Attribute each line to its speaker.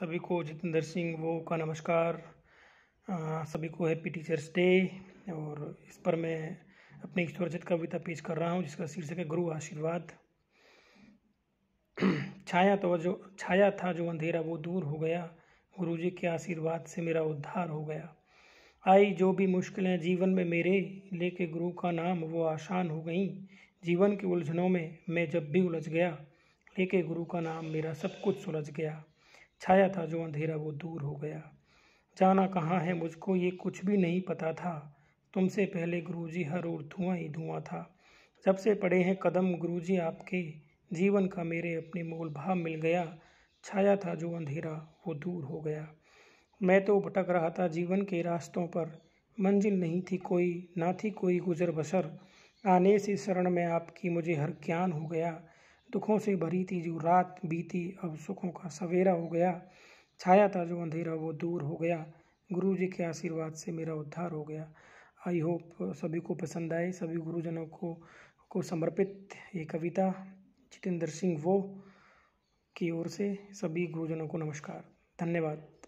Speaker 1: सभी को जितेंद्र सिंह वो का नमस्कार आ, सभी को हैप्पी टीचर्स डे और इस पर मैं अपनी एक स्वरचित कविता पेश कर रहा हूँ जिसका शीर्षक है गुरु आशीर्वाद छाया तो जो छाया था जो अंधेरा वो दूर हो गया गुरु जी के आशीर्वाद से मेरा उद्धार हो गया आई जो भी मुश्किलें जीवन में मेरे लेके गुरु का नाम वो आसान हो गई जीवन की उलझनों में मैं जब भी उलझ गया लेके गुरु का नाम मेरा सब कुछ सुलझ गया छाया था जो अंधेरा वो दूर हो गया जाना कहाँ है मुझको ये कुछ भी नहीं पता था तुमसे पहले गुरुजी हर ओर धुआं ही धुआं था जब से पड़े हैं कदम गुरुजी आपके जीवन का मेरे अपने मोल भाव मिल गया छाया था जो अंधेरा वो दूर हो गया मैं तो भटक रहा था जीवन के रास्तों पर मंजिल नहीं थी कोई ना थी कोई गुजर बसर आने से शरण में आपकी मुझे हर ज्ञान हो गया दुखों से भरी थी जो रात बीती अब सुखों का सवेरा हो गया छाया था जो अंधेरा वो दूर हो गया गुरु जी के आशीर्वाद से मेरा उद्धार हो गया आई होप सभी को पसंद आए सभी गुरुजनों को को समर्पित ये कविता जितेंद्र सिंह वो की ओर से सभी गुरुजनों को नमस्कार धन्यवाद